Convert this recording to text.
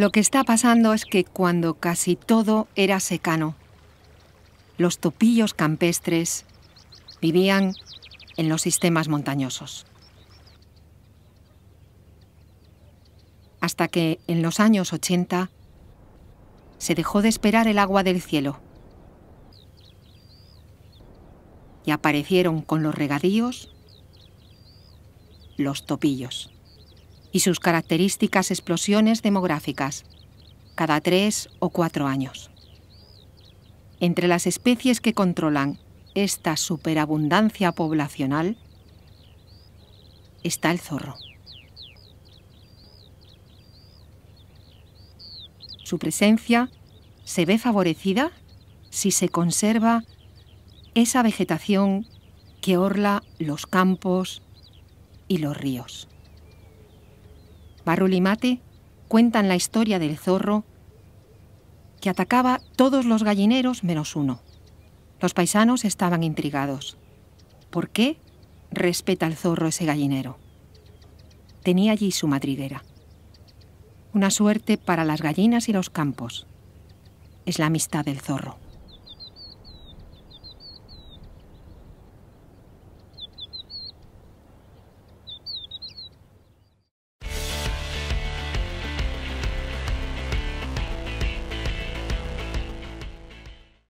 Lo que está pasando es que cuando casi todo era secano, los topillos campestres vivían en los sistemas montañosos. Hasta que en los años 80 se dejó de esperar el agua del cielo y aparecieron con los regadíos los topillos y sus características explosiones demográficas, cada tres o cuatro años. Entre las especies que controlan esta superabundancia poblacional está el zorro. Su presencia se ve favorecida si se conserva esa vegetación que orla los campos y los ríos. Mate cuentan la historia del zorro que atacaba todos los gallineros menos uno. Los paisanos estaban intrigados. ¿Por qué respeta el zorro ese gallinero? Tenía allí su madriguera. Una suerte para las gallinas y los campos. Es la amistad del zorro.